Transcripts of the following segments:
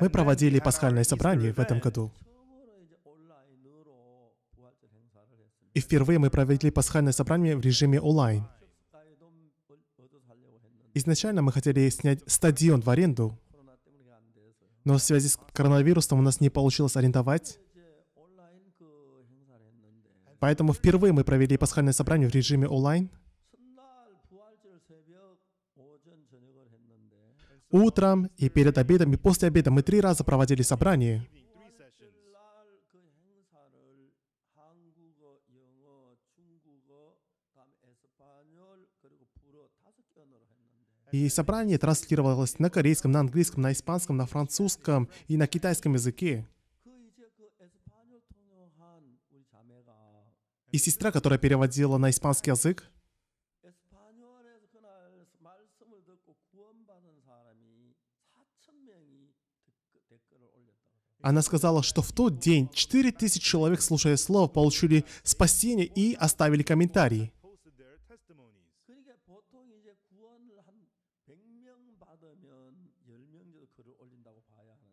Мы проводили пасхальное собрание в этом году. И впервые мы провели пасхальное собрание в режиме онлайн. Изначально мы хотели снять стадион в аренду, но в связи с коронавирусом у нас не получилось арендовать. Поэтому впервые мы провели пасхальное собрание в режиме онлайн – утром, и перед обедом, и после обеда. Мы три раза проводили собрание. И собрание транслировалось на корейском, на английском, на испанском, на французском и на китайском языке. И сестра, которая переводила на испанский язык, Она сказала, что в тот день 4000 человек, слушая слово, получили спасение и оставили комментарии.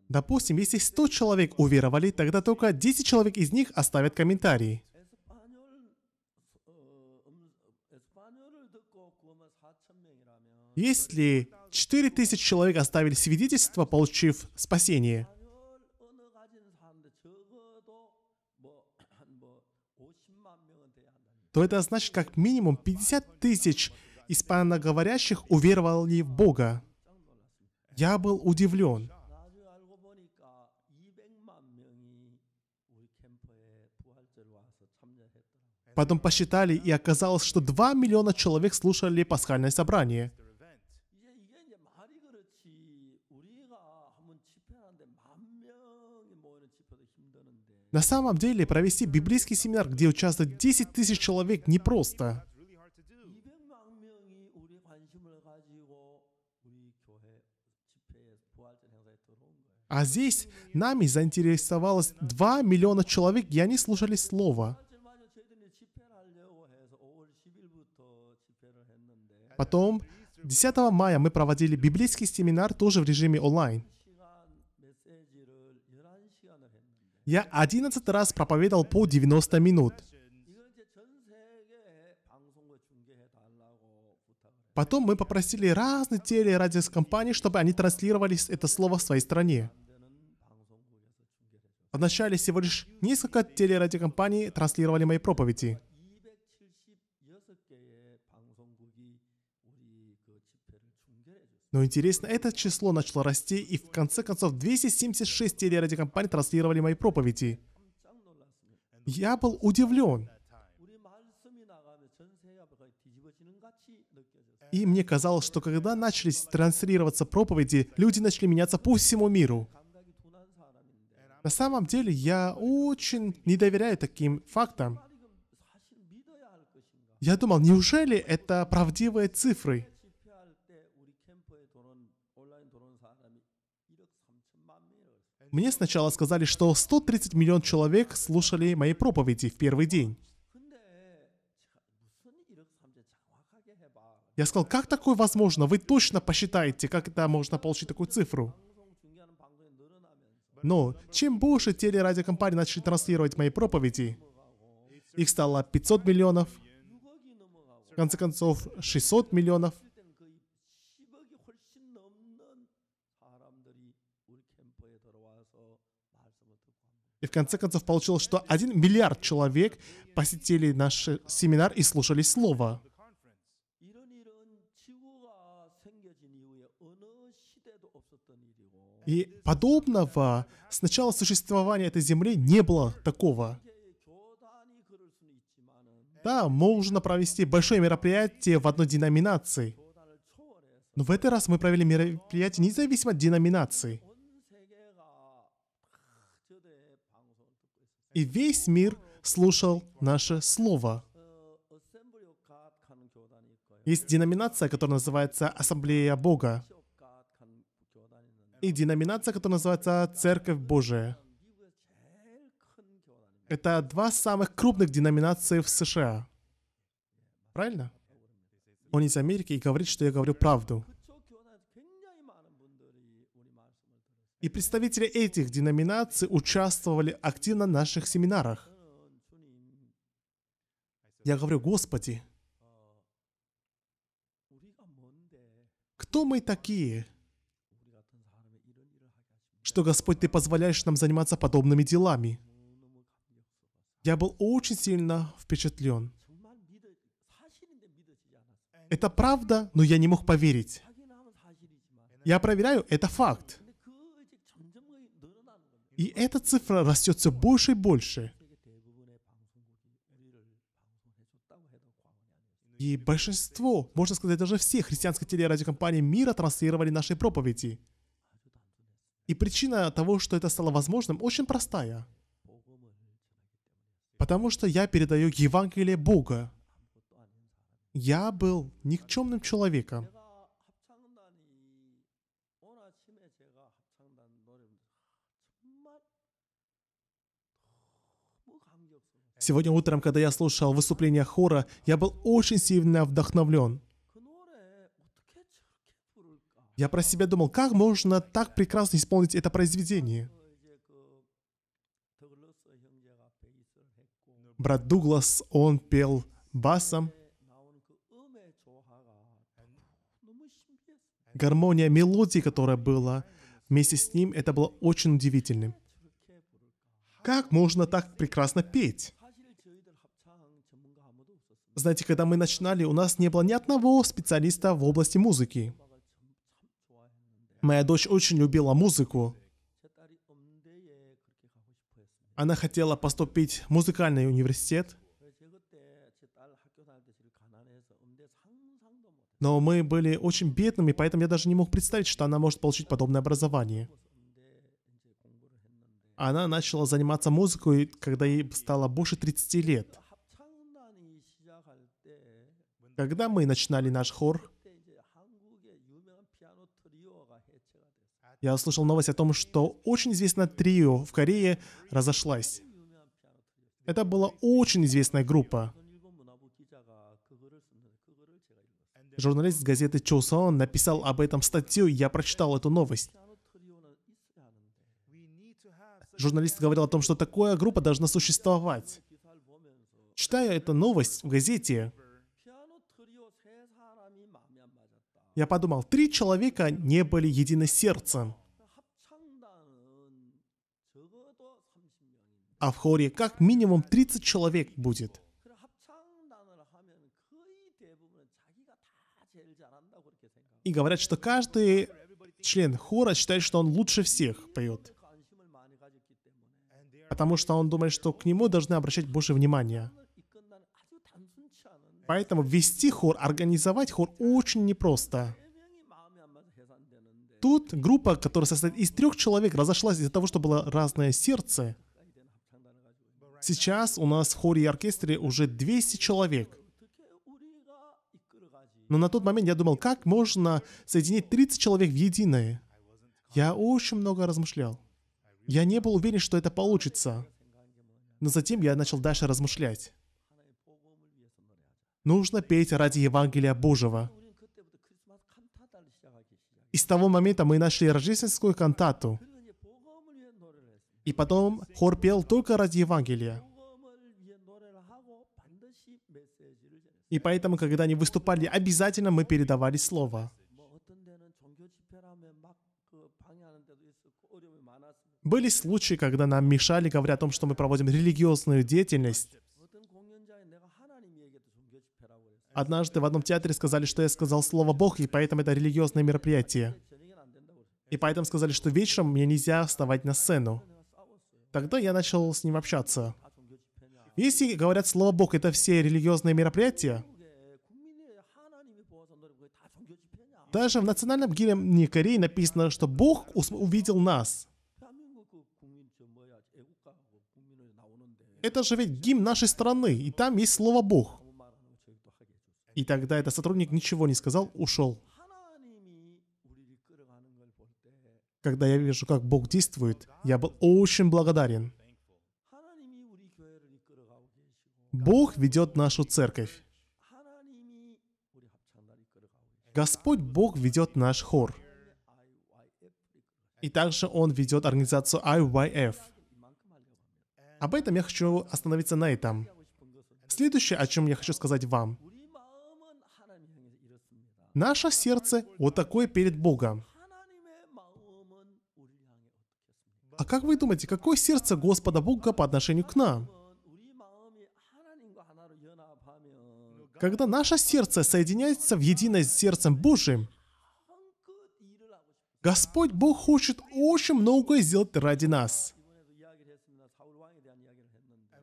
Допустим, если 100 человек уверовали, тогда только 10 человек из них оставят комментарии. Если 4000 человек оставили свидетельство, получив спасение – то это значит как минимум 50 тысяч испаноговорящих уверовали в Бога. Я был удивлен. Потом посчитали, и оказалось, что 2 миллиона человек слушали пасхальное собрание – На самом деле, провести библейский семинар, где участвует 10 тысяч человек, непросто. А здесь нами заинтересовалось 2 миллиона человек, и они слушали слово. Потом, 10 мая мы проводили библейский семинар тоже в режиме онлайн. Я 11 раз проповедовал по 90 минут. Потом мы попросили разные телерадиокомпании, чтобы они транслировали это слово в своей стране. Вначале всего лишь несколько телерадиокомпаний транслировали мои проповеди. Но интересно, это число начало расти, и в конце концов 276 телерадиокомпаний транслировали мои проповеди. Я был удивлен. И мне казалось, что когда начались транслироваться проповеди, люди начали меняться по всему миру. На самом деле, я очень не доверяю таким фактам. Я думал, неужели это правдивые цифры? Мне сначала сказали, что 130 миллион человек слушали мои проповеди в первый день. Я сказал, как такое возможно? Вы точно посчитаете, как это можно получить такую цифру? Но чем больше телерадиокомпании начали транслировать мои проповеди, их стало 500 миллионов, в конце концов, 600 миллионов. И в конце концов получилось, что 1 миллиард человек посетили наш семинар и слушали слово. И подобного с начала существования этой земли не было такого. Да, можно провести большое мероприятие в одной деноминации. Но в этот раз мы провели мероприятие независимо от деноминации. И весь мир слушал наше слово. Есть деноминация, которая называется Ассамблея Бога. И деноминация, которая называется Церковь Божия. Это два самых крупных деноминации в США. Правильно? Он из Америки и говорит, что я говорю правду. И представители этих деноминаций участвовали активно в наших семинарах. Я говорю, Господи, кто мы такие, что, Господь, Ты позволяешь нам заниматься подобными делами? Я был очень сильно впечатлен. Это правда, но я не мог поверить. Я проверяю, это факт. И эта цифра растет все больше и больше. И большинство, можно сказать, даже все христианские телерадиокомпании мира транслировали наши проповеди. И причина того, что это стало возможным, очень простая – Потому что я передаю Евангелие Бога. Я был никчемным человеком. Сегодня утром, когда я слушал выступление хора, я был очень сильно вдохновлен. Я про себя думал, как можно так прекрасно исполнить это произведение – брат Дуглас, он пел басом. Гармония мелодии, которая была вместе с ним, это было очень удивительным. Как можно так прекрасно петь? Знаете, когда мы начинали, у нас не было ни одного специалиста в области музыки. Моя дочь очень любила музыку, она хотела поступить в музыкальный университет, но мы были очень бедными, поэтому я даже не мог представить, что она может получить подобное образование. Она начала заниматься музыкой, когда ей стало больше 30 лет. Когда мы начинали наш хор, Я услышал новость о том, что очень известное трио в Корее разошлась. Это была очень известная группа. Журналист с газеты Чосон написал об этом статью, я прочитал эту новость. Журналист говорил о том, что такая группа должна существовать. Читая эту новость в газете, Я подумал, три человека не были едины сердцем. А в хоре как минимум 30 человек будет. И говорят, что каждый член хора считает, что он лучше всех поет. Потому что он думает, что к нему должны обращать больше внимания. Поэтому вести хор, организовать хор очень непросто. Тут группа, которая состоит из трех человек, разошлась из-за того, что было разное сердце. Сейчас у нас в хоре и оркестре уже 200 человек. Но на тот момент я думал, как можно соединить 30 человек в единое? Я очень много размышлял. Я не был уверен, что это получится. Но затем я начал дальше размышлять. Нужно петь ради Евангелия Божьего. И с того момента мы нашли рождественскую кантату. И потом хор пел только ради Евангелия. И поэтому, когда они выступали, обязательно мы передавали слово. Были случаи, когда нам мешали, говоря о том, что мы проводим религиозную деятельность, Однажды в одном театре сказали, что я сказал слово «Бог», и поэтому это религиозное мероприятие. И поэтому сказали, что вечером мне нельзя вставать на сцену. Тогда я начал с ним общаться. Если говорят слово «Бог», это все религиозные мероприятия, Даже в национальном гимне Кореи написано, что Бог увидел нас. Это же ведь гимн нашей страны, и там есть слово «Бог». И тогда этот сотрудник ничего не сказал, ушел. Когда я вижу, как Бог действует, я был очень благодарен. Бог ведет нашу церковь. Господь Бог ведет наш хор. И также Он ведет организацию IYF. Об этом я хочу остановиться на этом. Следующее, о чем я хочу сказать вам – наше сердце вот такое перед Богом. А как вы думаете, какое сердце Господа Бога по отношению к нам? Когда наше сердце соединяется в единое с сердцем Божьим, Господь Бог хочет очень многое сделать ради нас.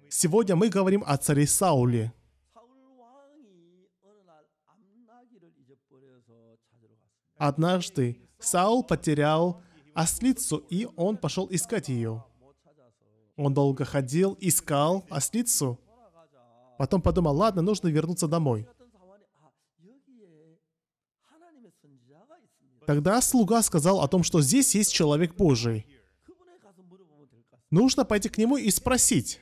Сегодня мы говорим о царе Сауле. Однажды Саул потерял ослицу, и он пошел искать ее. Он долго ходил, искал ослицу. Потом подумал, ладно, нужно вернуться домой. Тогда слуга сказал о том, что здесь есть человек Божий. Нужно пойти к нему и спросить.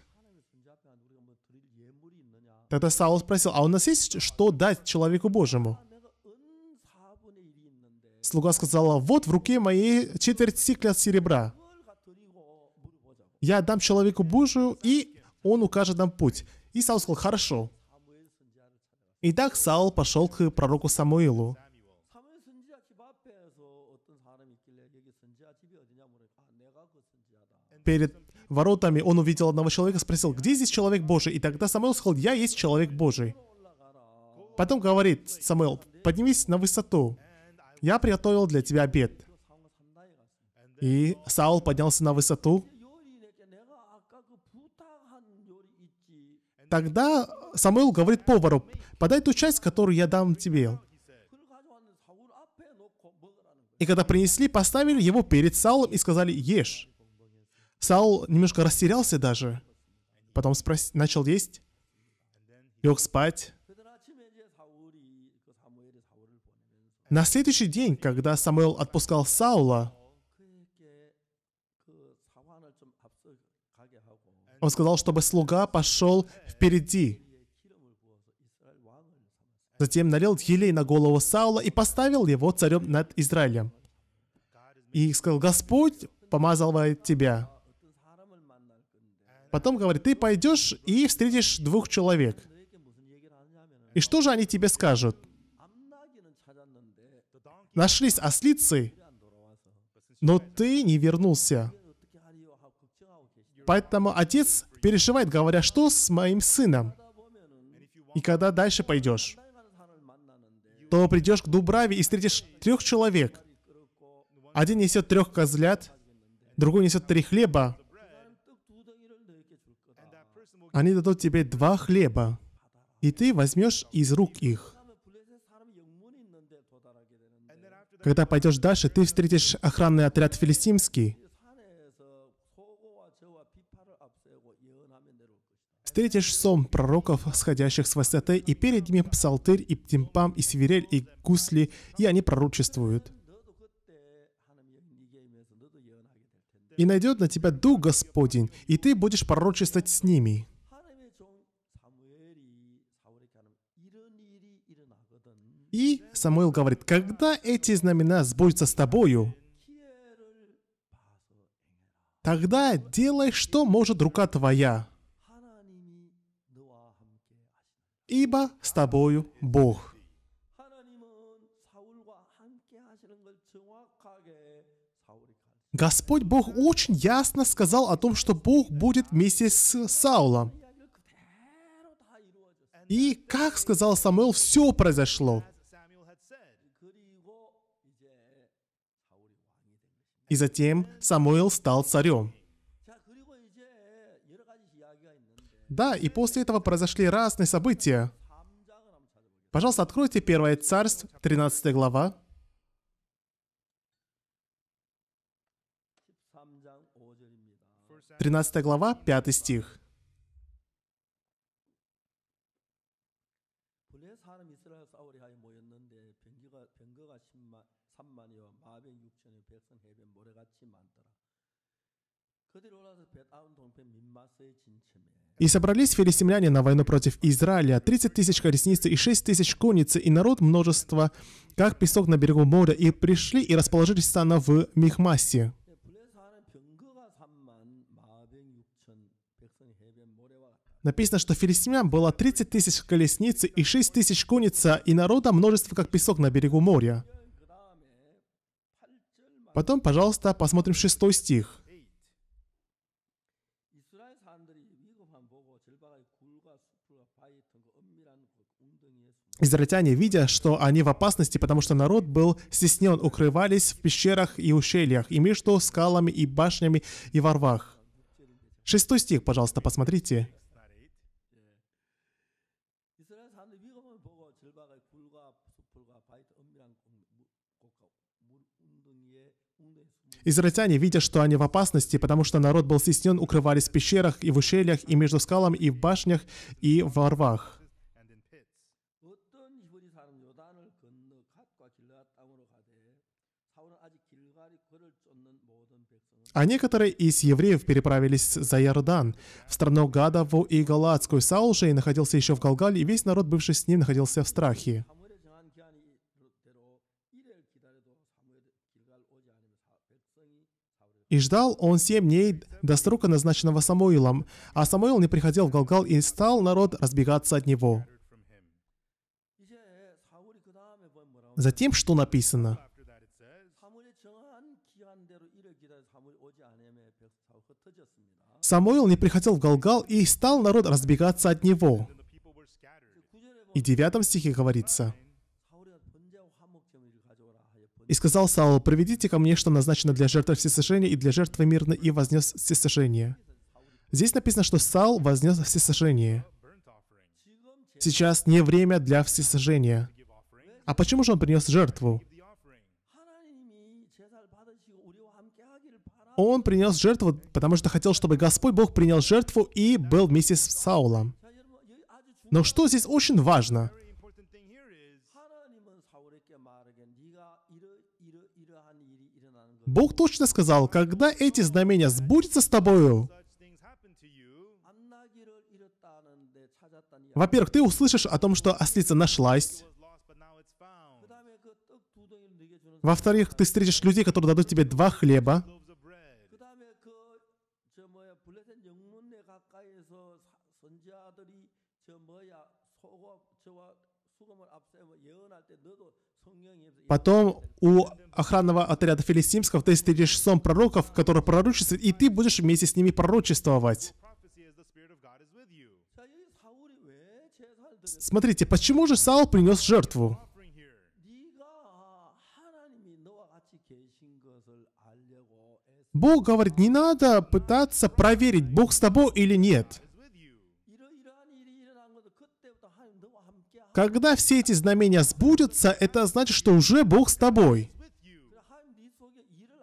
Тогда Саул спросил, а у нас есть что дать человеку Божьему? Слуга сказала, вот в руке моей четверть сикля серебра. Я дам человеку Божию, и он укажет нам путь. И Саул сказал, хорошо. Итак, Саул пошел к пророку Самуилу. Перед воротами он увидел одного человека, спросил, где здесь человек Божий? И тогда Самуил сказал, я есть человек Божий. Потом говорит Самуил, поднимись на высоту я приготовил для тебя обед. И Саул поднялся на высоту. Тогда Самуил говорит повару, подай ту часть, которую я дам тебе. И когда принесли, поставили его перед Саулом и сказали, ешь. Саул немножко растерялся даже. Потом спрос... начал есть, лег спать. На следующий день, когда Самуил отпускал Саула, он сказал, чтобы слуга пошел впереди. Затем налил елей на голову Саула и поставил его царем над Израилем. И сказал, Господь помазывает тебя. Потом говорит, ты пойдешь и встретишь двух человек. И что же они тебе скажут? нашлись ослицы, но ты не вернулся. Поэтому отец переживает, говоря, что с моим сыном? И когда дальше пойдешь, то придешь к Дубраве и встретишь трех человек. Один несет трех козлят, другой несет три хлеба. Они дадут тебе два хлеба, и ты возьмешь из рук их. Когда пойдешь дальше, ты встретишь охранный отряд филистимский. Встретишь сом пророков, сходящих с высоты, и перед ними псалтырь, и птимпам, и свирель, и гусли, и они пророчествуют. И найдет на тебя Дух Господень, и ты будешь пророчествовать с ними. И Самуил говорит, когда эти знамена сбудутся с тобою, тогда делай, что может рука твоя, ибо с тобою Бог. Господь Бог очень ясно сказал о том, что Бог будет вместе с Саулом. И как сказал Самуил, все произошло. И затем Самуил стал царем. Да, и после этого произошли разные события. Пожалуйста, откройте Первое царств, 13 глава. Тринадцатая глава, пятый стих. 삼만여 마병 육천여 백성 해변 모래같이 많더라. И собрались филистимляне на войну против Израиля, 30 тысяч колесниц и 6 тысяч конницы, и народ множество, как песок на берегу моря, и пришли и расположились стана в Михмасе. Написано, что филистимлян было 30 тысяч колесниц и 6 тысяч конница, и народа множество, как песок на берегу моря. Потом, пожалуйста, посмотрим шестой стих. Израильтяне, видя, что они в опасности, потому что народ был стеснен, укрывались в пещерах и ущельях, и между скалами и башнями и во рвах. Шестой стих, пожалуйста, посмотрите. Израильтяне, видя, что они в опасности, потому что народ был стеснен, укрывались в пещерах и в ущельях, и между скалами, и в башнях, и в рвах. А некоторые из евреев переправились за Ярдан, в страну Гадову и Галатскую. Саул же и находился еще в Галгале, и весь народ, бывший с ним, находился в страхе. И ждал он семь дней до срока, назначенного Самуилом, а Самуил не приходил в Галгал, и стал народ разбегаться от него. Затем что написано? Самуил не приходил в Галгал, и стал народ разбегаться от него. И в девятом стихе говорится – и сказал Саул, «Проведите ко мне, что назначено для жертвы всесожжения и для жертвы мирно, и вознес всесожжение». Здесь написано, что Саул вознес всесожжение. Сейчас не время для всесожжения. А почему же он принес жертву? Он принес жертву, потому что хотел, чтобы Господь Бог принял жертву и был вместе с Саулом. Но что здесь очень важно? Бог точно сказал, когда эти знамения сбудутся с тобою, во-первых, ты услышишь о том, что ослица нашлась. Во-вторых, ты встретишь людей, которые дадут тебе два хлеба. Потом у охранного отряда филистимского ты встретишь сон пророков, которые пророчествуют, и ты будешь вместе с ними пророчествовать. Смотрите, почему же Саул принес жертву? Бог говорит, не надо пытаться проверить, Бог с тобой или нет. Когда все эти знамения сбудутся, это значит, что уже Бог с тобой.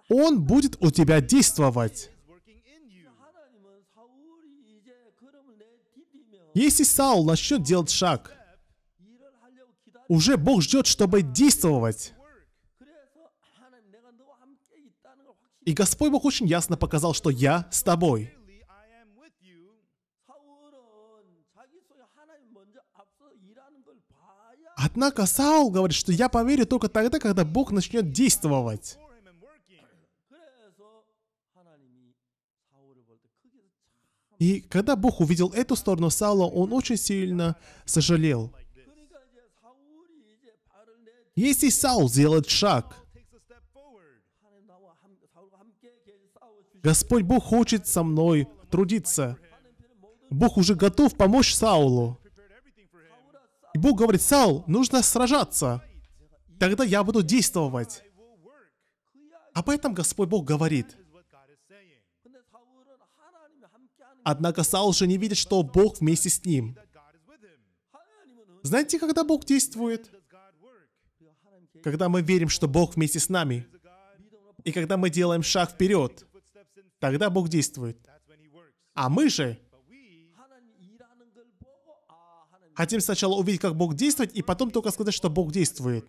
Он будет у тебя действовать. Если Саул начнет делать шаг, уже Бог ждет, чтобы действовать. И Господь Бог очень ясно показал, что я с тобой. Однако Саул говорит, что я поверю только тогда, когда Бог начнет действовать. И когда Бог увидел эту сторону Саула, он очень сильно сожалел. Если Саул сделает шаг, Господь Бог хочет со мной трудиться. Бог уже готов помочь Саулу. И Бог говорит, Саул, нужно сражаться. Тогда я буду действовать. А Об этом Господь Бог говорит. Однако Саул же не видит, что Бог вместе с ним. Знаете, когда Бог действует? Когда мы верим, что Бог вместе с нами. И когда мы делаем шаг вперед, тогда Бог действует. А мы же Хотим сначала увидеть, как Бог действует, и потом только сказать, что Бог действует.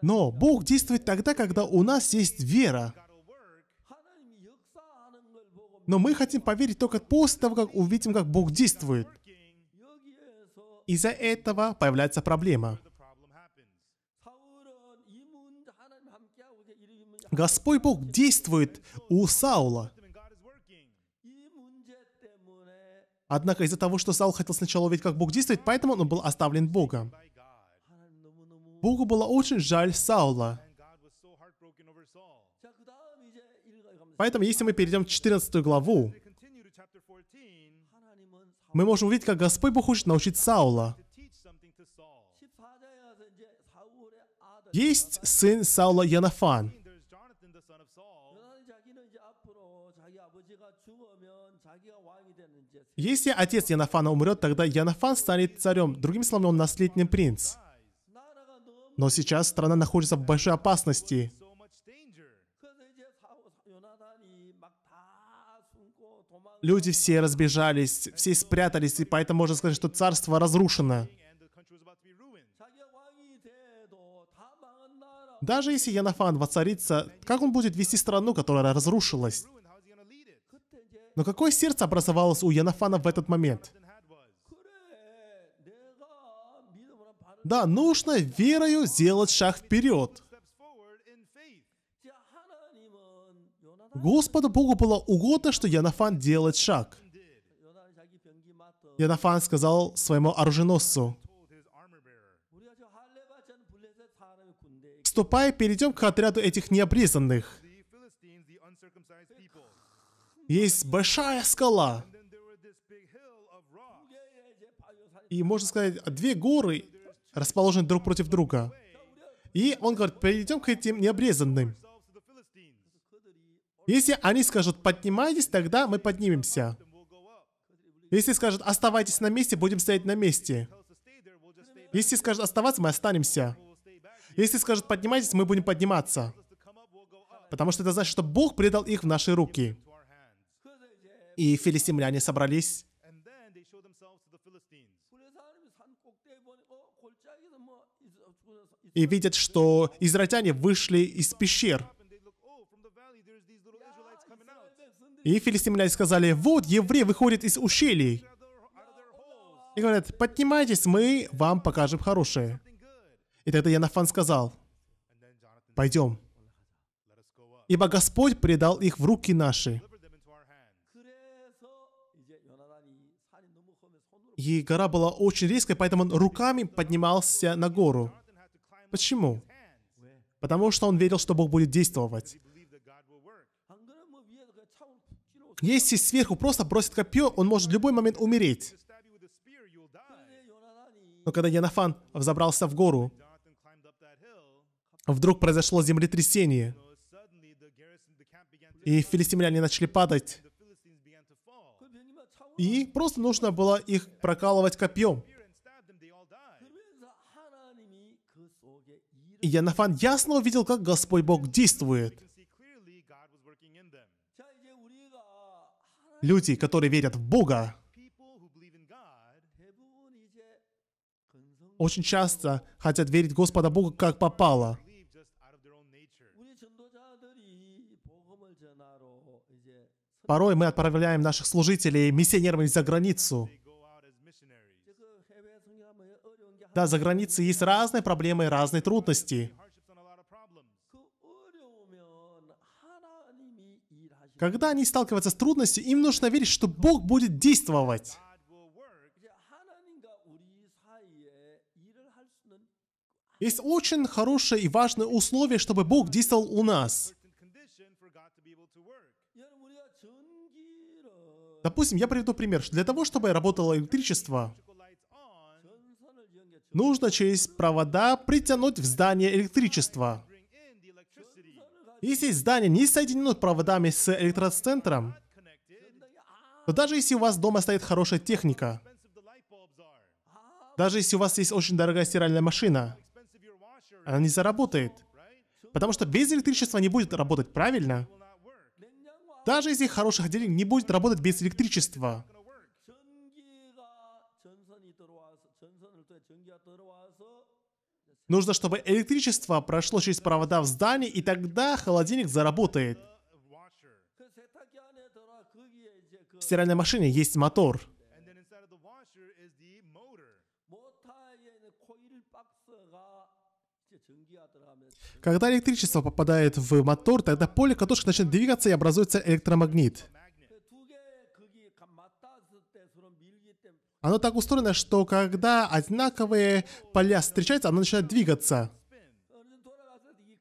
Но Бог действует тогда, когда у нас есть вера. Но мы хотим поверить только после того, как увидим, как Бог действует. Из-за этого появляется проблема. Господь Бог действует у Саула. Однако из-за того, что Саул хотел сначала увидеть, как Бог действует, поэтому он был оставлен Богом. Богу было очень жаль Саула. Поэтому, если мы перейдем в 14 главу, мы можем увидеть, как Господь Бог хочет научить Саула. Есть сын Саула Янафан. Если отец Янафана умрет, тогда Янафан станет царем, другим словом, он наследный принц. Но сейчас страна находится в большой опасности. Люди все разбежались, все спрятались, и поэтому можно сказать, что царство разрушено. Даже если Янафан воцарится, как он будет вести страну, которая разрушилась? Но какое сердце образовалось у Янафана в этот момент? Да, нужно верою сделать шаг вперед. Господу Богу было угодно, что Янафан делает шаг. Янафан сказал своему оруженосцу, «Ступай, перейдем к отряду этих необрезанных» есть большая скала. И можно сказать, две горы расположены друг против друга. И он говорит, перейдем к этим необрезанным. Если они скажут, поднимайтесь, тогда мы поднимемся. Если скажут, оставайтесь на месте, будем стоять на месте. Если скажут, оставаться, мы останемся. Если скажут, поднимайтесь, мы будем подниматься. Потому что это значит, что Бог предал их в наши руки и филистимляне собрались. И видят, что израильтяне вышли из пещер. Oh, и филистимляне сказали, вот евреи выходят из ущелий. И говорят, поднимайтесь, мы вам покажем хорошее. И тогда Янафан сказал, пойдем. Ибо Господь предал их в руки наши. и гора была очень резкой, поэтому он руками поднимался на гору. Почему? Потому что он верил, что Бог будет действовать. Если сверху просто бросит копье, он может в любой момент умереть. Но когда Янафан взобрался в гору, вдруг произошло землетрясение. И филистимляне начали падать. И просто нужно было их прокалывать копьем. И Янафан ясно увидел, как Господь Бог действует. Люди, которые верят в Бога, очень часто хотят верить Господа Бога как попало. Порой мы отправляем наших служителей миссионерами за границу. Да, за границей есть разные проблемы и разные трудности. Когда они сталкиваются с трудностью, им нужно верить, что Бог будет действовать. Есть очень хорошее и важное условие, чтобы Бог действовал у нас – Допустим, я приведу пример. Для того, чтобы работало электричество, нужно через провода притянуть в здание электричество. Если здание не соединено проводами с электроцентром, то даже если у вас дома стоит хорошая техника, даже если у вас есть очень дорогая стиральная машина, она не заработает. Потому что без электричества не будет работать, правильно? Даже из если хороших денег не будет работать без электричества. Нужно, чтобы электричество прошло через провода в здании, и тогда холодильник заработает. В стиральной машине есть мотор. Когда электричество попадает в мотор, тогда поле катушек начинает двигаться и образуется электромагнит. Оно так устроено, что когда одинаковые поля встречаются, оно начинает двигаться.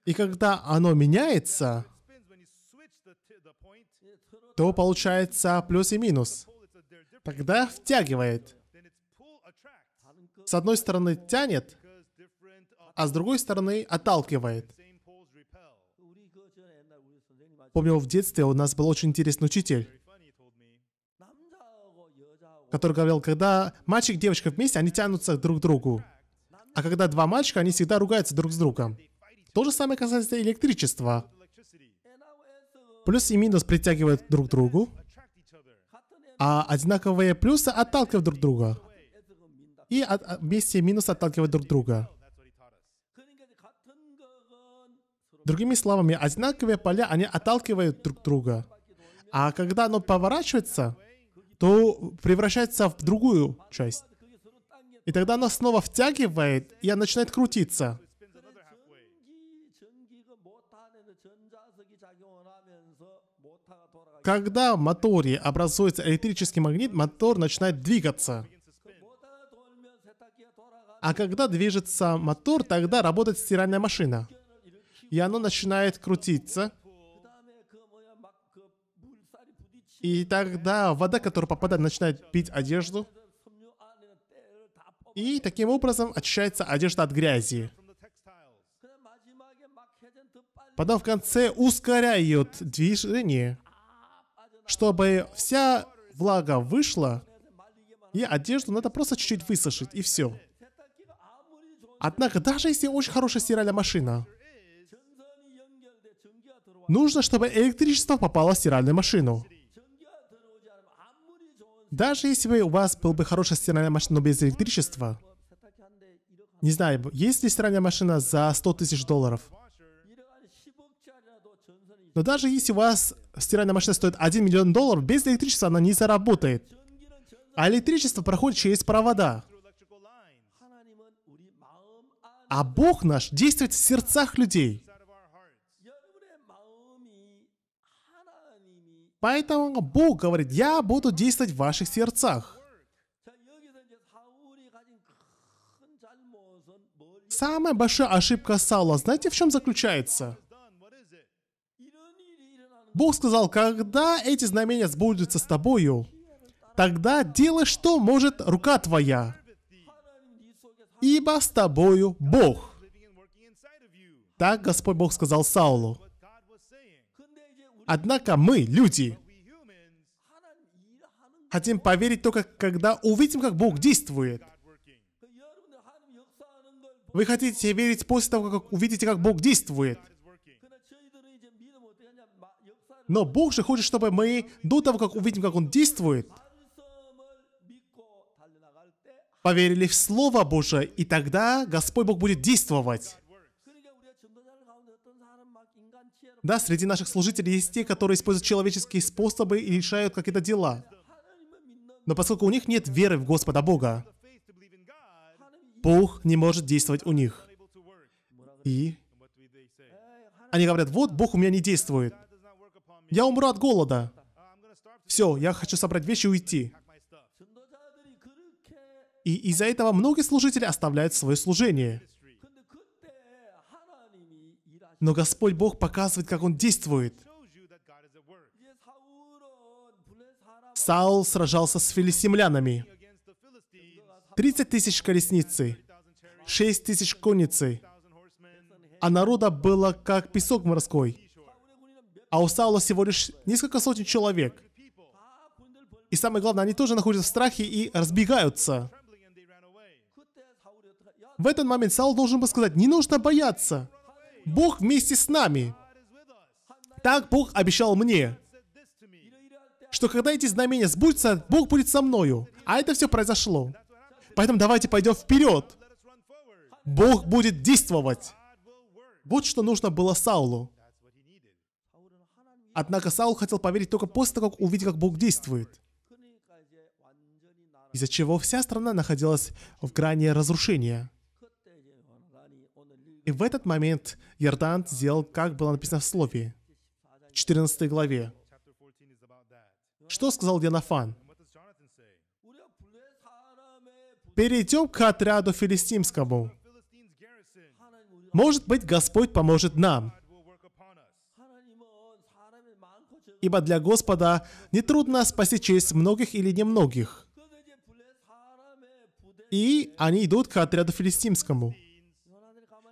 И когда оно меняется, то получается плюс и минус. Тогда втягивает. С одной стороны тянет, а с другой стороны отталкивает. Помню, в детстве у нас был очень интересный учитель, который говорил, когда мальчик и девочка вместе, они тянутся друг к другу. А когда два мальчика, они всегда ругаются друг с другом. То же самое касается электричества. Плюс и минус притягивают друг к другу, а одинаковые плюсы отталкивают друг друга. И от, вместе минус отталкивают друг друга. Другими словами, одинаковые поля, они отталкивают друг друга. А когда оно поворачивается, то превращается в другую часть. И тогда оно снова втягивает, и она начинает крутиться. Когда в моторе образуется электрический магнит, мотор начинает двигаться. А когда движется мотор, тогда работает стиральная машина и оно начинает крутиться. И тогда вода, которая попадает, начинает пить одежду. И таким образом очищается одежда от грязи. Потом в конце ускоряют движение, чтобы вся влага вышла, и одежду надо просто чуть-чуть высушить, и все. Однако, даже если очень хорошая стиральная машина, Нужно, чтобы электричество попало в стиральную машину. Даже если бы у вас был бы хорошая стиральная машина, без электричества, не знаю, есть ли стиральная машина за 100 тысяч долларов? Но даже если у вас стиральная машина стоит 1 миллион долларов, без электричества она не заработает. А электричество проходит через провода. А Бог наш действует в сердцах людей. Поэтому Бог говорит, я буду действовать в ваших сердцах. Самая большая ошибка Саула, знаете, в чем заключается? Бог сказал, когда эти знамения сбудутся с тобою, тогда делай, что может рука твоя, ибо с тобою Бог. Так Господь Бог сказал Саулу. Однако мы, люди, хотим поверить только, когда увидим, как Бог действует. Вы хотите верить после того, как увидите, как Бог действует. Но Бог же хочет, чтобы мы до того, как увидим, как Он действует, поверили в Слово Божие, и тогда Господь Бог будет действовать. Да, среди наших служителей есть те, которые используют человеческие способы и решают какие-то дела. Но поскольку у них нет веры в Господа Бога, Бог не может действовать у них. И они говорят, вот Бог у меня не действует. Я умру от голода. Все, я хочу собрать вещи и уйти. И из-за этого многие служители оставляют свое служение. Но Господь Бог показывает, как Он действует. Саул сражался с филистимлянами. 30 тысяч колесницы, 6 тысяч конницы, а народа было как песок морской. А у Саула всего лишь несколько сотен человек. И самое главное, они тоже находятся в страхе и разбегаются. В этот момент Саул должен был сказать, не нужно бояться. Бог вместе с нами. Так Бог обещал мне, что когда эти знамения сбудутся, Бог будет со мною. А это все произошло. Поэтому давайте пойдем вперед. Бог будет действовать. Вот что нужно было Саулу. Однако Саул хотел поверить только после того, как увидел, как Бог действует. Из-за чего вся страна находилась в грани разрушения. И в этот момент Ярдан сделал, как было написано в слове, в 14 главе. Что сказал Янафан? Перейдем к отряду филистимскому. Может быть, Господь поможет нам. Ибо для Господа нетрудно спасти честь многих или немногих. И они идут к отряду филистимскому.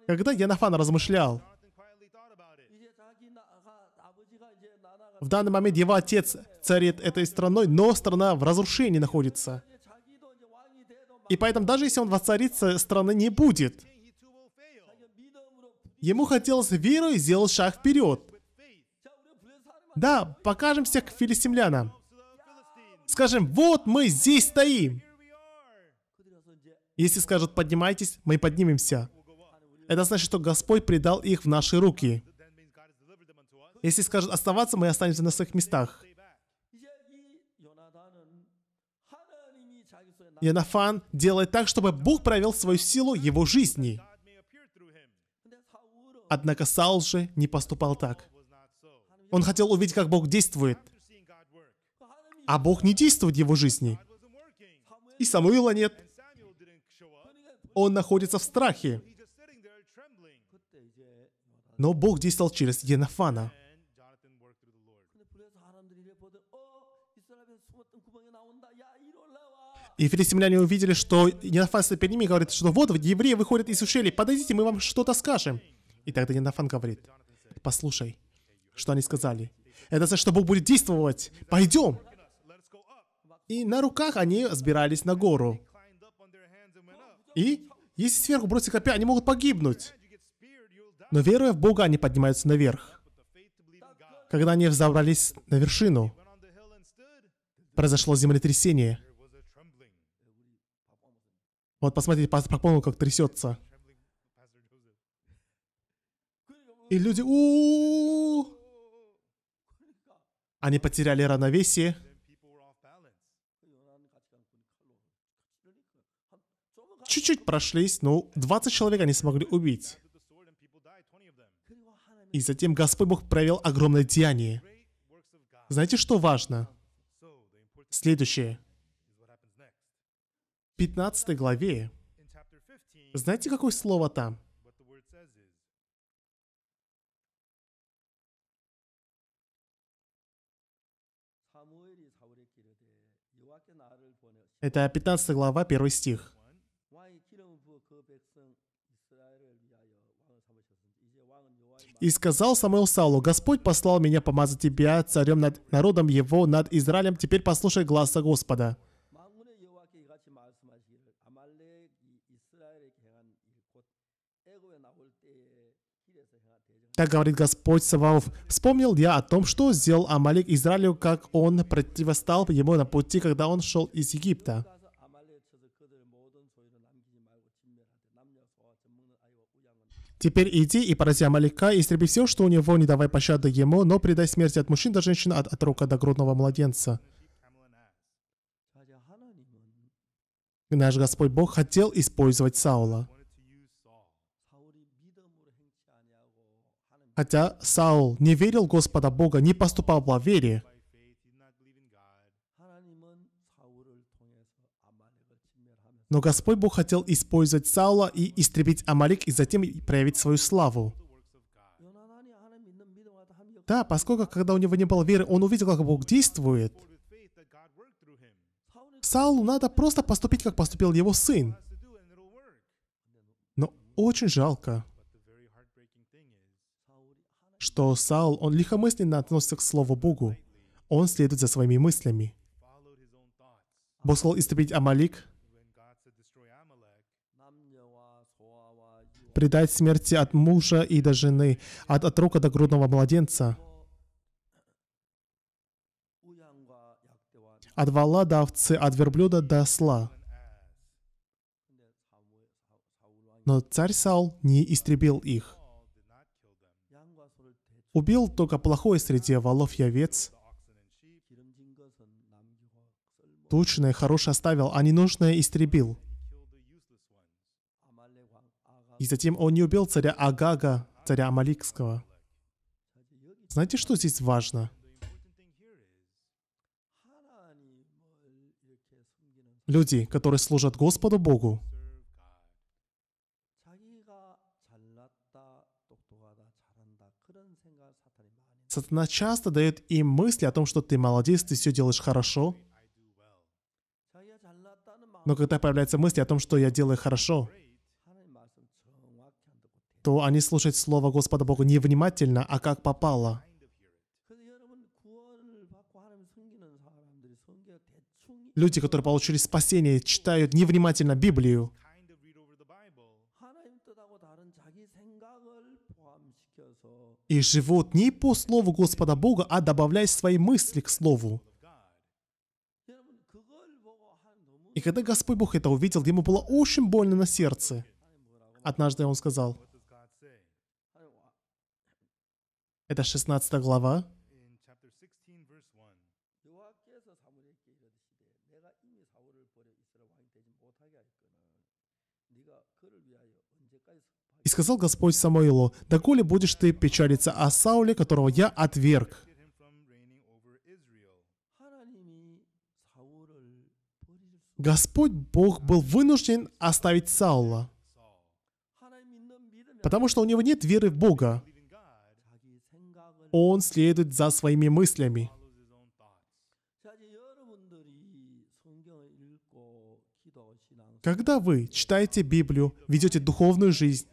Когда Янафан размышлял, в данный момент его отец царит этой страной, но страна в разрушении находится. И поэтому даже если он воцарится, страны не будет. Ему хотелось верой сделать шаг вперед. Да, покажемся к филистимлянам. Скажем, вот мы здесь стоим. Если скажут поднимайтесь, мы поднимемся. Это значит, что Господь предал их в наши руки. Если скажут оставаться, мы останемся на своих местах. Янафан делает так, чтобы Бог провел свою силу его жизни. Однако Саул же не поступал так. Он хотел увидеть, как Бог действует. А Бог не действует в его жизни. И Самуила нет. Он находится в страхе. Но Бог действовал через Енофана. И филистимляне увидели, что Енофан стоит перед ними и говорит, что вот евреи выходят из ущелья, подойдите, мы вам что-то скажем. И тогда Енофан говорит, послушай, что они сказали. Это значит, что Бог будет действовать. Пойдем. И на руках они сбирались на гору. И если сверху бросить копья, они могут погибнуть. Но веруя в Бога, они поднимаются наверх. Когда они взобрались на вершину, произошло землетрясение. Вот посмотрите, пастор Прокопов как трясется. И люди... У -у -у Они потеряли равновесие. Чуть-чуть прошлись, но 20 человек они смогли убить. И затем Господь Бог провел огромное деяние. Знаете, что важно? Следующее. В 15 главе. Знаете, какое слово там? Это 15 глава, 1 стих. И сказал Самуил Саулу, «Господь послал меня помазать тебя царем над народом его, над Израилем. Теперь послушай глаза Господа». Так говорит Господь Саваоф. Вспомнил я о том, что сделал Амалик Израилю, как он противостал ему на пути, когда он шел из Египта. Теперь иди и поразя Малика, истреби все, что у него, не давай пощады ему, но предай смерти от мужчин до женщин, от отрока до грудного младенца. Наш Господь Бог хотел использовать Саула. Хотя Саул не верил Господа Бога, не поступал по вере, Но Господь Бог хотел использовать Саула и истребить Амалик и затем проявить свою славу. Да, поскольку когда у него не было веры, он увидел, как Бог действует. Саулу надо просто поступить, как поступил его сын. Но очень жалко, что Саул, он лихомысленно относится к Слову Богу. Он следует за своими мыслями. Бог сказал истребить Амалик, предать смерти от мужа и до жены, от от отрока до грудного младенца, от вала до овцы, от верблюда до осла. Но царь Саул не истребил их. Убил только плохое среди валов и овец. Тучное хорошее оставил, а ненужное истребил. И затем он не убил царя Агага, царя Амаликского. Знаете, что здесь важно? Люди, которые служат Господу Богу, Сатана часто дает им мысли о том, что ты молодец, ты все делаешь хорошо. Но когда появляется мысль о том, что я делаю хорошо, то они слушают Слово Господа Бога невнимательно, а как попало. Люди, которые получили спасение, читают невнимательно Библию. И живут не по Слову Господа Бога, а добавляя свои мысли к Слову. И когда Господь Бог это увидел, ему было очень больно на сердце. Однажды он сказал, Это 16 глава. И сказал Господь Самоилу, «Доколе будешь ты печалиться о Сауле, которого я отверг?» Господь Бог был вынужден оставить Саула, потому что у него нет веры в Бога он следует за своими мыслями. Когда вы читаете Библию, ведете духовную жизнь,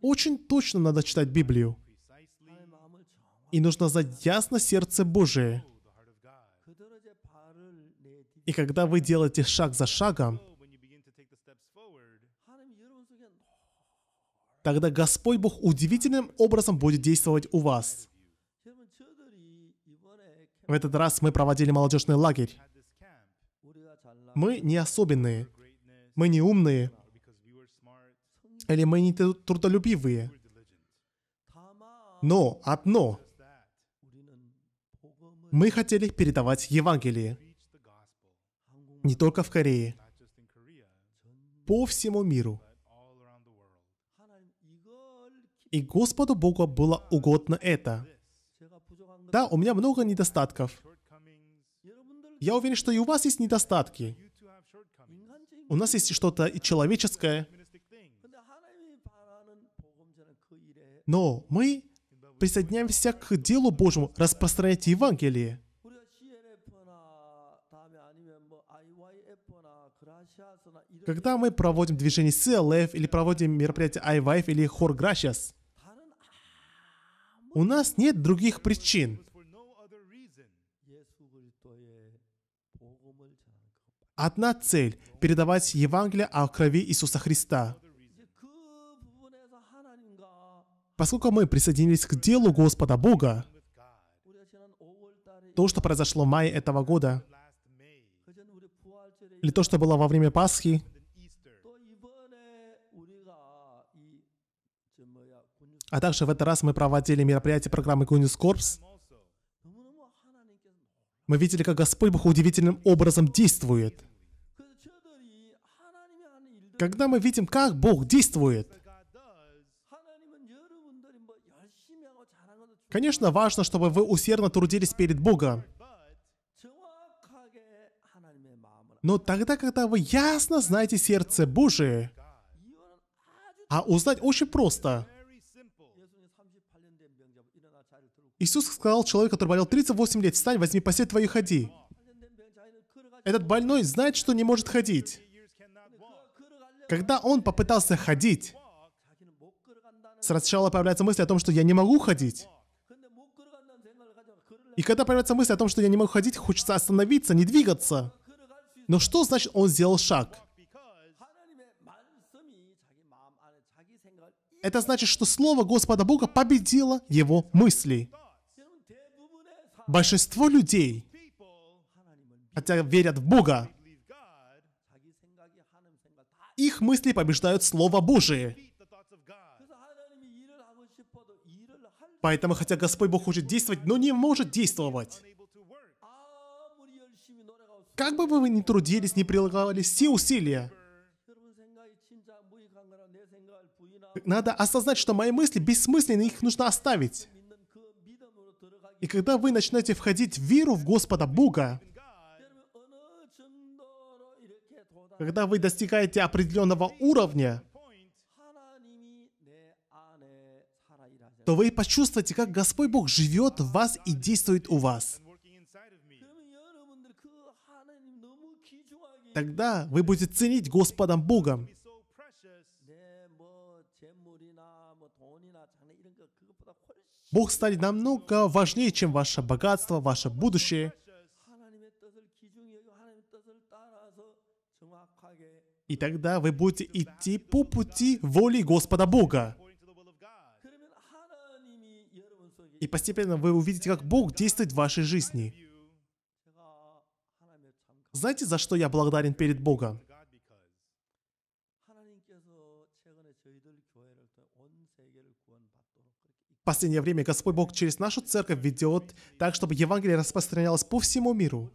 очень точно надо читать Библию. И нужно знать ясно сердце Божие. И когда вы делаете шаг за шагом, тогда Господь Бог удивительным образом будет действовать у вас. В этот раз мы проводили молодежный лагерь. Мы не особенные, мы не умные, или мы не трудолюбивые. Но одно. Мы хотели передавать Евангелие. Не только в Корее. По всему миру. И Господу Богу было угодно это. Да, у меня много недостатков. Я уверен, что и у вас есть недостатки. У нас есть что-то и человеческое. Но мы присоединяемся к делу Божьему, распространять Евангелие. Когда мы проводим движение CLF или проводим мероприятие IYF или Хор Грачиас, у нас нет других причин. Одна цель – передавать Евангелие о крови Иисуса Христа. Поскольку мы присоединились к делу Господа Бога, то, что произошло в мае этого года, или то, что было во время Пасхи – А также в этот раз мы проводили мероприятие программы Goonies Корпс. Мы видели, как Господь Бог удивительным образом действует. Когда мы видим, как Бог действует, Конечно, важно, чтобы вы усердно трудились перед Богом. Но тогда, когда вы ясно знаете сердце Божие, а узнать очень просто – Иисус сказал человеку, который болел 38 лет, «Встань, возьми постель твою и ходи». Этот больной знает, что не может ходить. Когда он попытался ходить, сначала появляется мысль о том, что я не могу ходить. И когда появляется мысль о том, что я не могу ходить, хочется остановиться, не двигаться. Но что значит он сделал шаг? Это значит, что Слово Господа Бога победило его мысли большинство людей, хотя верят в Бога, их мысли побеждают Слово Божие. Поэтому, хотя Господь Бог хочет действовать, но не может действовать. Как бы вы ни трудились, не прилагали все усилия, надо осознать, что мои мысли бессмысленны, их нужно оставить. И когда вы начнете входить в веру в Господа Бога, когда вы достигаете определенного уровня, то вы почувствуете, как Господь Бог живет в вас и действует у вас. Тогда вы будете ценить Господом Богом. Бог станет намного важнее, чем ваше богатство, ваше будущее. И тогда вы будете идти по пути воли Господа Бога. И постепенно вы увидите, как Бог действует в вашей жизни. Знаете, за что я благодарен перед Богом? последнее время Господь Бог через нашу церковь ведет так, чтобы Евангелие распространялось по всему миру.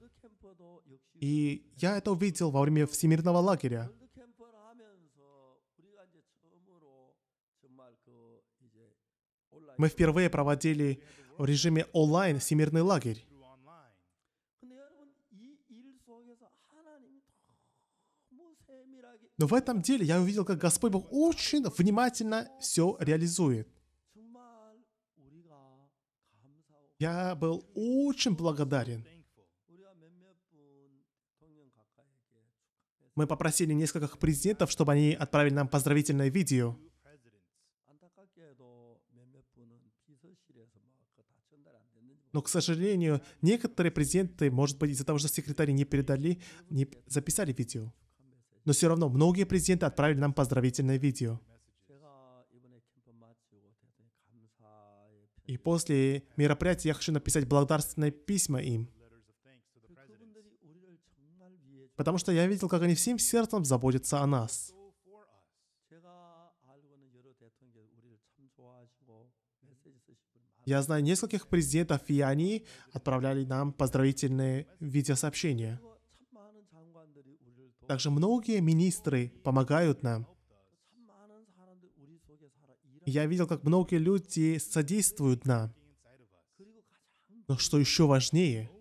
И я это увидел во время всемирного лагеря. Мы впервые проводили в режиме онлайн всемирный лагерь. Но в этом деле я увидел, как Господь Бог очень внимательно все реализует. Я был очень благодарен. Мы попросили нескольких президентов, чтобы они отправили нам поздравительное видео. Но, к сожалению, некоторые президенты, может быть, из-за того, что секретари не передали, не записали видео. Но все равно многие президенты отправили нам поздравительное видео. И после мероприятия я хочу написать благодарственные письма им. Потому что я видел, как они всем сердцем заботятся о нас. Я знаю нескольких президентов и они отправляли нам поздравительные видеосообщения. Также многие министры помогают нам. Я видел, как многие люди содействуют нам. Но что еще важнее,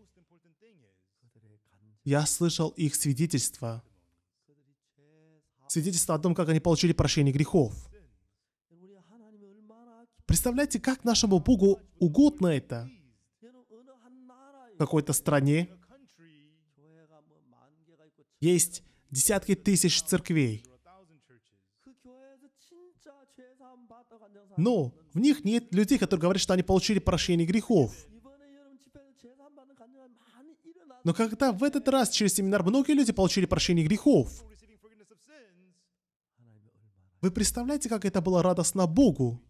я слышал их свидетельства. Свидетельства о том, как они получили прощение грехов. Представляете, как нашему Богу угодно это? В какой-то стране есть десятки тысяч церквей – но в них нет людей, которые говорят, что они получили прощение грехов. Но когда в этот раз через семинар многие люди получили прощение грехов, вы представляете, как это было радостно Богу?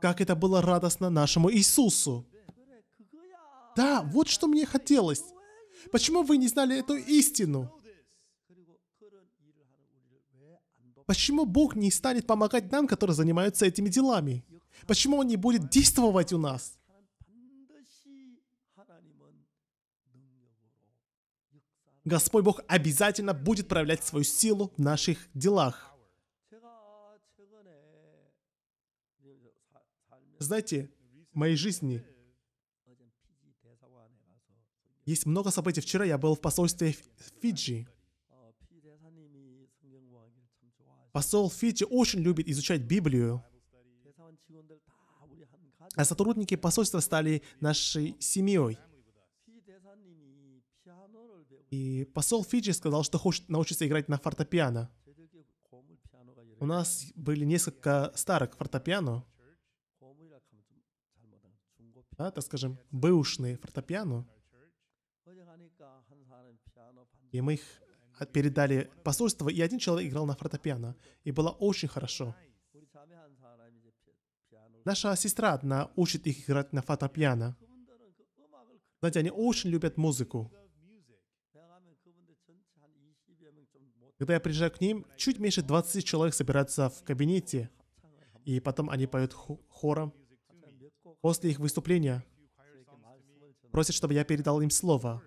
Как это было радостно нашему Иисусу? Да, вот что мне хотелось. Почему вы не знали эту истину? Почему Бог не станет помогать нам, которые занимаются этими делами? Почему Он не будет действовать у нас? Господь Бог обязательно будет проявлять свою силу в наших делах. Знаете, в моей жизни есть много событий. Вчера я был в посольстве Фиджи. Посол Фити очень любит изучать Библию. А сотрудники посольства стали нашей семьей. И посол Фиджи сказал, что хочет научиться играть на фортепиано. У нас были несколько старых фортепиано. Да, так скажем, бэушные фортепиано. И мы их Э, передали посольство, и один человек играл на фортепиано. И было очень хорошо. Наша сестра одна учит их играть на фортепиано. Знаете, они очень любят музыку. Когда я приезжаю к ним, чуть меньше 20 человек собираются в кабинете, и потом они поют хором. После их выступления просят, чтобы я передал им слово.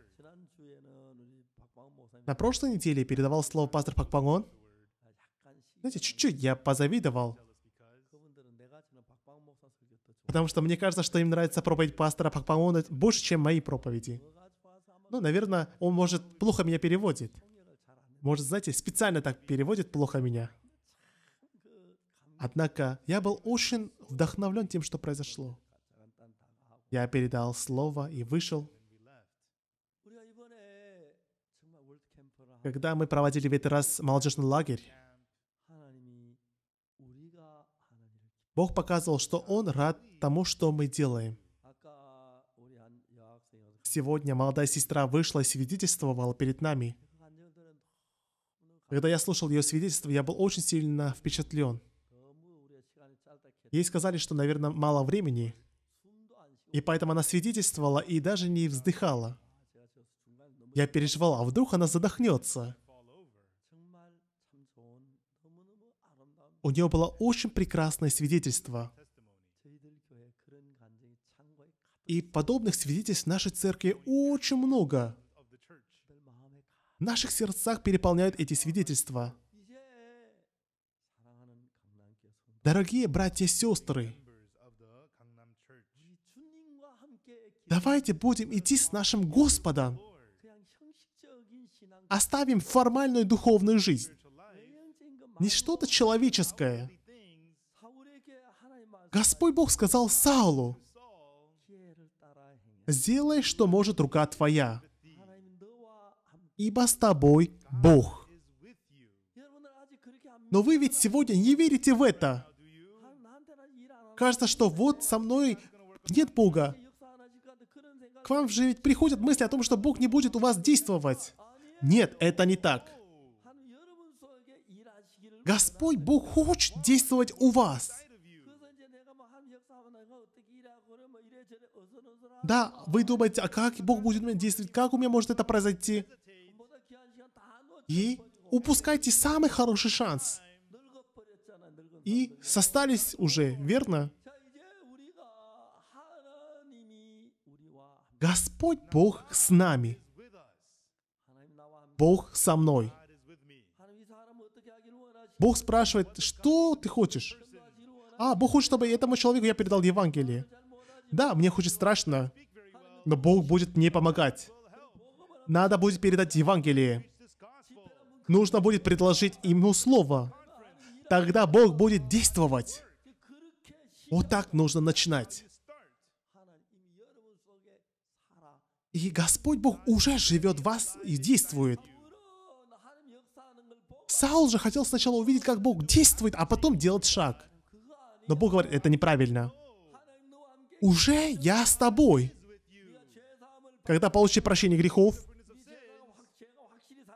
На прошлой неделе передавал слово пастор Пак Знаете, чуть-чуть я позавидовал. Потому что мне кажется, что им нравится проповедь пастора Пак больше, чем мои проповеди. Ну, наверное, он, может, плохо меня переводит. Может, знаете, специально так переводит плохо меня. Однако я был очень вдохновлен тем, что произошло. Я передал слово и вышел. Когда мы проводили в этот раз молодежный лагерь, Бог показывал, что Он рад тому, что мы делаем. Сегодня молодая сестра вышла и свидетельствовала перед нами. Когда я слушал ее свидетельство, я был очень сильно впечатлен. Ей сказали, что, наверное, мало времени, и поэтому она свидетельствовала и даже не вздыхала. Я переживал, а вдруг она задохнется. У нее было очень прекрасное свидетельство. И подобных свидетельств в нашей церкви очень много. В наших сердцах переполняют эти свидетельства. Дорогие братья и сестры, давайте будем идти с нашим Господом. Оставим формальную духовную жизнь. Не что-то человеческое. Господь Бог сказал Саулу, «Сделай, что может рука твоя, ибо с тобой Бог». Но вы ведь сегодня не верите в это. Кажется, что вот со мной нет Бога. К вам же ведь приходят мысли о том, что Бог не будет у вас действовать. Нет, это не так. Господь Бог хочет действовать у вас. Да, вы думаете, а как Бог будет меня действовать? Как у меня может это произойти? И упускайте самый хороший шанс. И состались уже, верно? Господь Бог с нами. Бог со мной. Бог спрашивает, что ты хочешь? А, Бог хочет, чтобы этому человеку я передал Евангелие. Да, мне хочет страшно, но Бог будет мне помогать. Надо будет передать Евангелие. Нужно будет предложить ему слово. Тогда Бог будет действовать. Вот так нужно начинать. И Господь Бог уже живет в вас и действует. Саул же хотел сначала увидеть, как Бог действует, а потом делать шаг. Но Бог говорит, это неправильно. Уже я с тобой. Когда получите прощение грехов,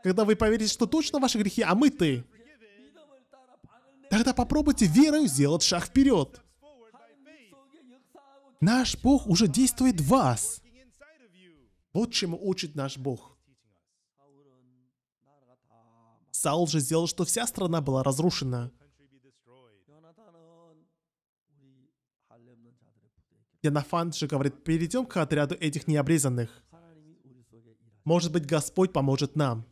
когда вы поверите, что точно ваши грехи омыты, а тогда попробуйте верою сделать шаг вперед. Наш Бог уже действует в вас. Вот чему учит наш Бог. Саул же сделал, что вся страна была разрушена. Янафан же говорит, перейдем к отряду этих необрезанных. Может быть, Господь поможет нам.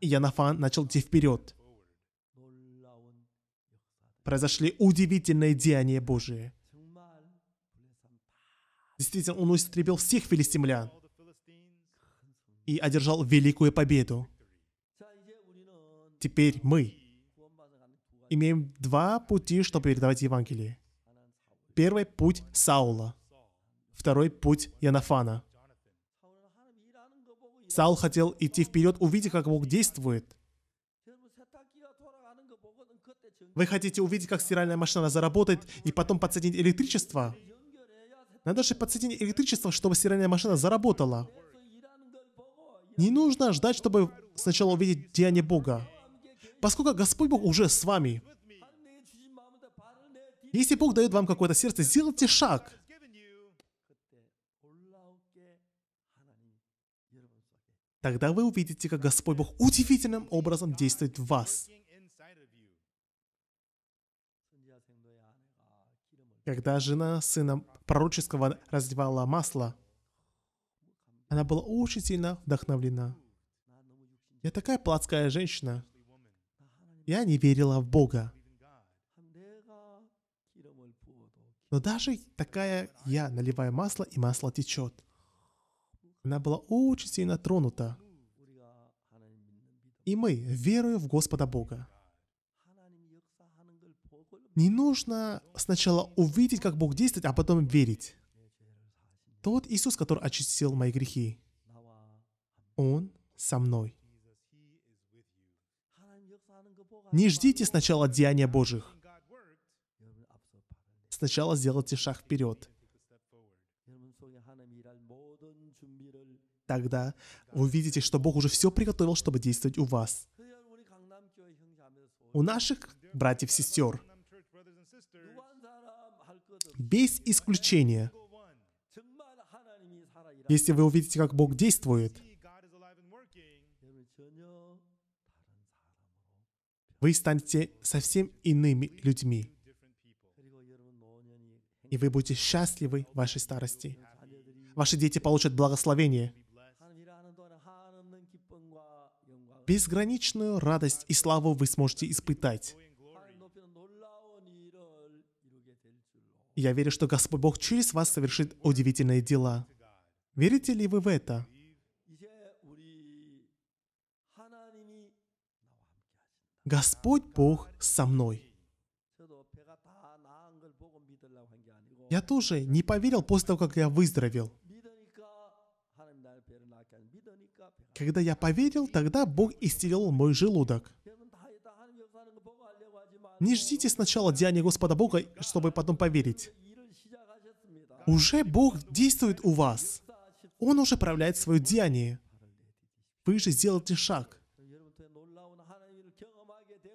И Янафан начал идти вперед. Произошли удивительные деяния Божие. Действительно, он устребил всех филистимлян и одержал великую победу. Теперь мы имеем два пути, чтобы передавать Евангелие. Первый путь Саула, второй путь Янафана. Саул хотел идти вперед, увидеть, как Бог действует. Вы хотите увидеть, как стиральная машина заработает, и потом подсоединить электричество? Надо же подсоединить электричество, чтобы стиральная машина заработала. Не нужно ждать, чтобы сначала увидеть деяние Бога. Поскольку Господь Бог уже с вами. Если Бог дает вам какое-то сердце, сделайте шаг. Тогда вы увидите, как Господь Бог удивительным образом действует в вас. когда жена сына пророческого раздевала масло, она была очень сильно вдохновлена. Я такая плотская женщина. Я не верила в Бога. Но даже такая я наливаю масло, и масло течет. Она была очень сильно тронута. И мы веруем в Господа Бога. Не нужно сначала увидеть, как Бог действует, а потом верить. Тот Иисус, который очистил мои грехи, Он со мной. Не ждите сначала деяния Божьих. Сначала сделайте шаг вперед. Тогда вы увидите, что Бог уже все приготовил, чтобы действовать у вас. У наших братьев-сестер – без исключения. Если вы увидите, как Бог действует, вы станете совсем иными людьми. И вы будете счастливы в вашей старости. Ваши дети получат благословение, безграничную радость и славу вы сможете испытать. Я верю, что Господь Бог через вас совершит удивительные дела. Верите ли вы в это? Господь Бог со мной. Я тоже не поверил после того, как я выздоровел. Когда я поверил, тогда Бог исцелил мой желудок. Не ждите сначала деяния Господа Бога, чтобы потом поверить. Уже Бог действует у вас. Он уже проявляет свое деяние. Вы же сделаете шаг.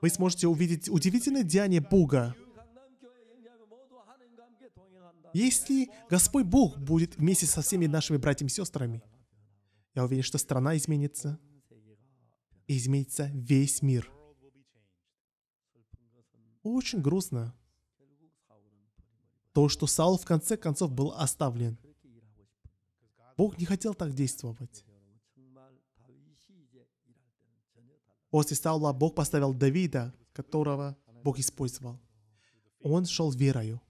Вы сможете увидеть удивительное деяние Бога. Если Господь Бог будет вместе со всеми нашими братьями и сестрами, я уверен, что страна изменится. И изменится весь мир. Очень грустно. То, что Саул в конце концов был оставлен. Бог не хотел так действовать. После Саула Бог поставил Давида, которого Бог использовал. Он шел верою.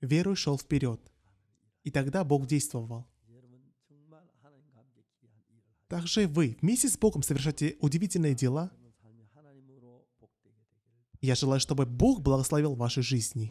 Верой шел вперед. И тогда Бог действовал. Также вы вместе с Богом совершаете удивительные дела – я желаю, чтобы Бог благословил ваши жизни.